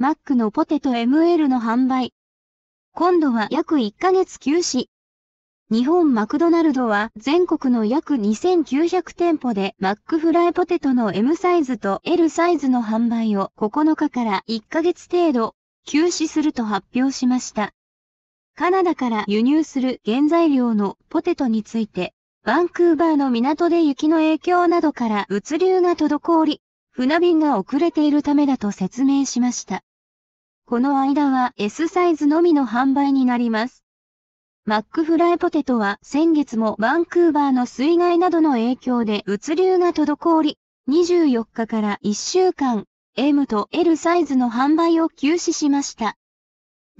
マックのポテト ML の販売。今度は約1ヶ月休止。日本マクドナルドは全国の約2900店舗でマックフライポテトの M サイズと L サイズの販売を9日から1ヶ月程度休止すると発表しました。カナダから輸入する原材料のポテトについて、バンクーバーの港で雪の影響などから物流が滞り、船便が遅れているためだと説明しました。この間は S サイズのみの販売になります。マックフライポテトは先月もバンクーバーの水害などの影響で物流が滞り、24日から1週間、M と L サイズの販売を休止しました。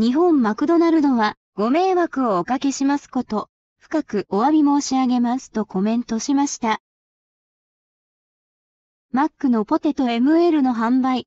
日本マクドナルドはご迷惑をおかけしますこと、深くお詫び申し上げますとコメントしました。マックのポテト ML の販売、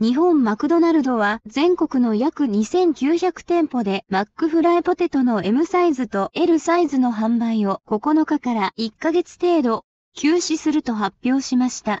日本マクドナルドは全国の約2900店舗でマックフライポテトの M サイズと L サイズの販売を9日から1ヶ月程度休止すると発表しました。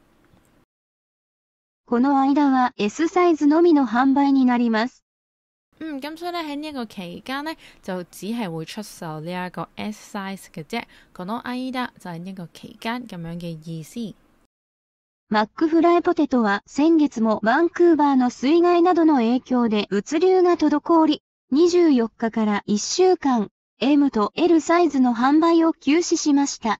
この間は S サイズのみの販売になります。嗯，咁所以咧喺呢一期咧，就只出售呢一 S size 嘅啫。この間就呢期咁嘅意思。マックフライポテトは先月もバンクーバーの水害などの影響で物流が滞り、24日から1週間、M と L サイズの販売を休止しました。